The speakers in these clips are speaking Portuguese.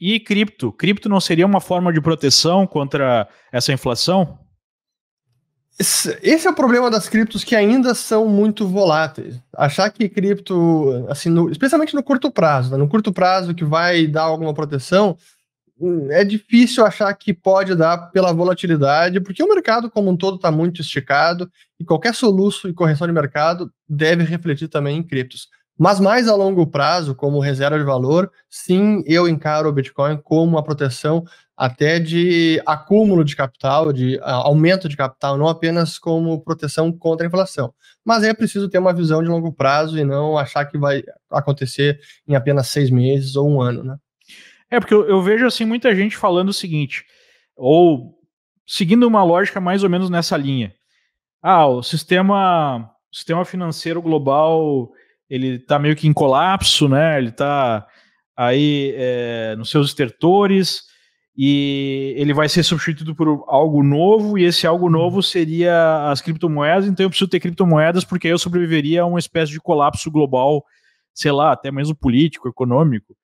E cripto? Cripto não seria uma forma de proteção contra essa inflação? Esse é o problema das criptos que ainda são muito voláteis. Achar que cripto, assim, no, especialmente no curto prazo, né? no curto prazo que vai dar alguma proteção, hum, é difícil achar que pode dar pela volatilidade, porque o mercado como um todo está muito esticado e qualquer soluço e correção de mercado deve refletir também em criptos. Mas mais a longo prazo, como reserva de valor, sim, eu encaro o Bitcoin como uma proteção até de acúmulo de capital, de aumento de capital, não apenas como proteção contra a inflação. Mas é preciso ter uma visão de longo prazo e não achar que vai acontecer em apenas seis meses ou um ano, né? É, porque eu, eu vejo assim muita gente falando o seguinte, ou seguindo uma lógica mais ou menos nessa linha. Ah, o sistema, o sistema financeiro global ele está meio que em colapso, né? Ele está aí é, nos seus estertores e ele vai ser substituído por algo novo e esse algo novo uhum. seria as criptomoedas. Então eu preciso ter criptomoedas porque eu sobreviveria a uma espécie de colapso global, sei lá, até mesmo político, econômico.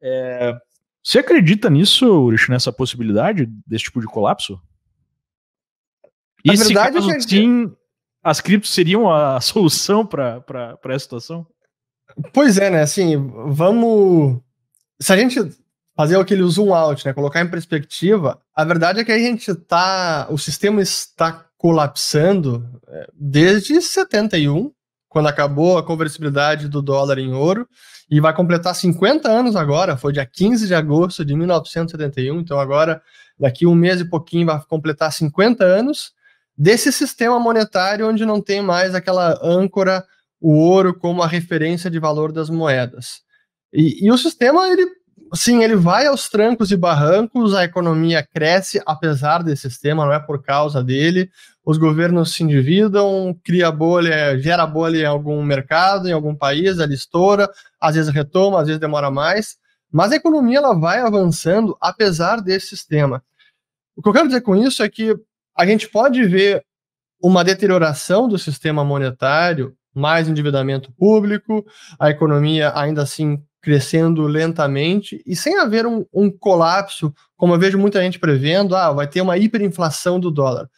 É, você acredita nisso, Urich, nessa possibilidade desse tipo de colapso? E Na verdade, caso, sim, as criptos seriam a solução para essa situação? Pois é, né? Assim, vamos. Se a gente fazer aquele zoom out, né? Colocar em perspectiva, a verdade é que a gente tá. O sistema está colapsando eh, desde 71, quando acabou a conversibilidade do dólar em ouro, e vai completar 50 anos agora, foi dia 15 de agosto de 1971, então agora, daqui um mês e pouquinho, vai completar 50 anos desse sistema monetário onde não tem mais aquela âncora, o ouro como a referência de valor das moedas. E, e o sistema, ele, sim, ele vai aos trancos e barrancos, a economia cresce apesar desse sistema, não é por causa dele. Os governos se endividam, cria bolha, gera bolha em algum mercado, em algum país, ela estoura, às vezes retoma, às vezes demora mais. Mas a economia ela vai avançando apesar desse sistema. O que eu quero dizer com isso é que a gente pode ver uma deterioração do sistema monetário, mais endividamento público, a economia ainda assim crescendo lentamente e sem haver um, um colapso, como eu vejo muita gente prevendo, ah, vai ter uma hiperinflação do dólar.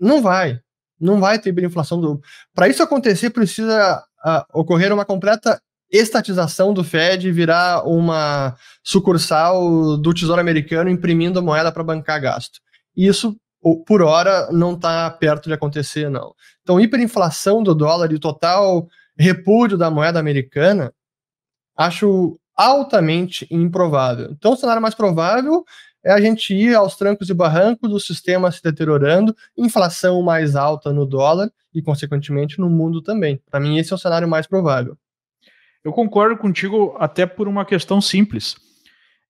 Não vai, não vai ter hiperinflação do. Para isso acontecer, precisa uh, ocorrer uma completa estatização do Fed e virar uma sucursal do Tesouro Americano imprimindo a moeda para bancar gasto. Isso por hora não está perto de acontecer, não. Então, hiperinflação do dólar e total repúdio da moeda americana, acho altamente improvável. Então, o cenário mais provável é a gente ir aos trancos e barrancos, o sistema se deteriorando, inflação mais alta no dólar e, consequentemente, no mundo também. Para mim, esse é o cenário mais provável. Eu concordo contigo até por uma questão simples.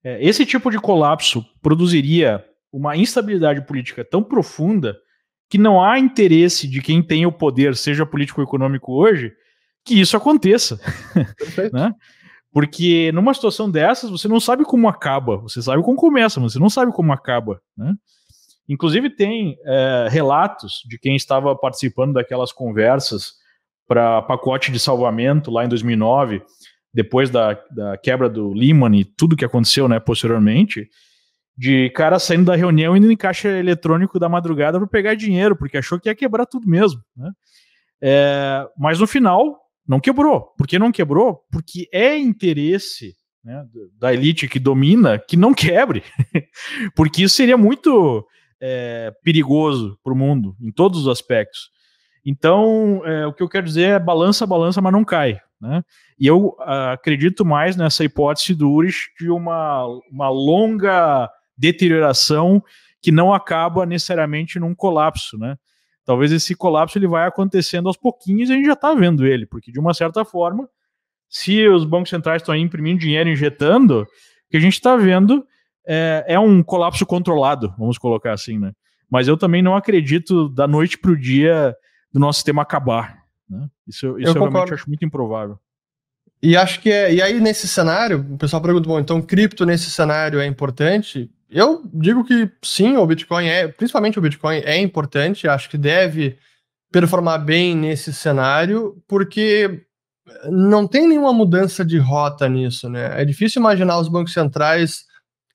É, esse tipo de colapso produziria uma instabilidade política tão profunda que não há interesse de quem tem o poder, seja político ou econômico hoje, que isso aconteça. né? Porque numa situação dessas, você não sabe como acaba, você sabe como começa, mas você não sabe como acaba. Né? Inclusive, tem é, relatos de quem estava participando daquelas conversas para pacote de salvamento lá em 2009, depois da, da quebra do Lehman e tudo que aconteceu né, posteriormente, de cara saindo da reunião e indo em caixa eletrônico da madrugada para pegar dinheiro, porque achou que ia quebrar tudo mesmo. Né? É, mas no final, não quebrou. Por que não quebrou? Porque é interesse né, da elite que domina que não quebre, porque isso seria muito é, perigoso para o mundo, em todos os aspectos. Então, é, o que eu quero dizer é balança, balança, mas não cai. Né? E eu uh, acredito mais nessa hipótese do Urich de uma, uma longa deterioração que não acaba necessariamente num colapso, né? Talvez esse colapso ele vai acontecendo aos pouquinhos e a gente já está vendo ele, porque de uma certa forma, se os bancos centrais estão imprimindo dinheiro, injetando, o que a gente está vendo é, é um colapso controlado, vamos colocar assim, né? Mas eu também não acredito da noite para o dia do nosso sistema acabar. Né? Isso, isso eu, eu realmente acho muito improvável. E acho que é. E aí, nesse cenário, o pessoal pergunta: bom, então cripto nesse cenário é importante? eu digo que sim, o Bitcoin é, principalmente o Bitcoin é importante, acho que deve performar bem nesse cenário, porque não tem nenhuma mudança de rota nisso, né? É difícil imaginar os bancos centrais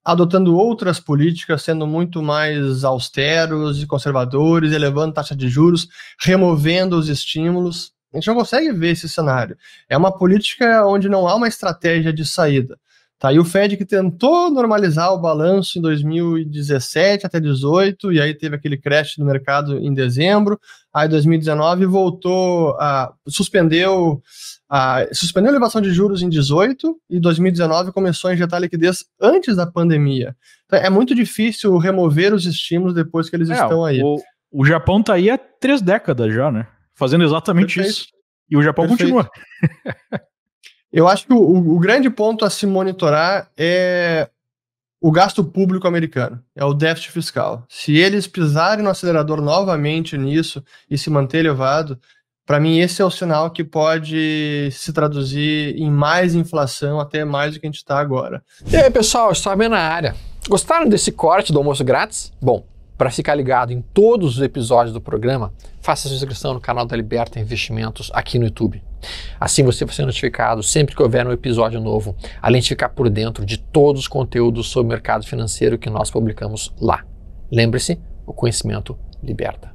adotando outras políticas, sendo muito mais austeros e conservadores, elevando taxa de juros, removendo os estímulos. A gente não consegue ver esse cenário. É uma política onde não há uma estratégia de saída. Tá, e o Fed que tentou normalizar o balanço em 2017 até 2018, e aí teve aquele crash do mercado em dezembro, aí 2019 voltou a. suspendeu a, suspendeu a elevação de juros em 2018 e 2019 começou a injetar liquidez antes da pandemia. Então, é muito difícil remover os estímulos depois que eles é, estão aí. O, o Japão está aí há três décadas já, né? Fazendo exatamente Perfeito. isso. E o Japão Perfeito. continua. Eu acho que o, o, grande ponto a se monitorar é o gasto público americano, é o déficit fiscal. Se eles pisarem no acelerador novamente nisso e se manter elevado, para mim esse é o sinal que pode se traduzir em mais inflação, até mais do que a gente está agora. E aí, pessoal, estou bem na área. Gostaram desse corte do almoço grátis? Bom, para ficar ligado em todos os episódios do programa, faça sua inscrição no canal da Liberta Investimentos aqui no YouTube. Assim você vai ser notificado sempre que houver um episódio novo, além de ficar por dentro de todos os conteúdos sobre o mercado financeiro que nós publicamos lá. Lembre-se, o conhecimento liberta.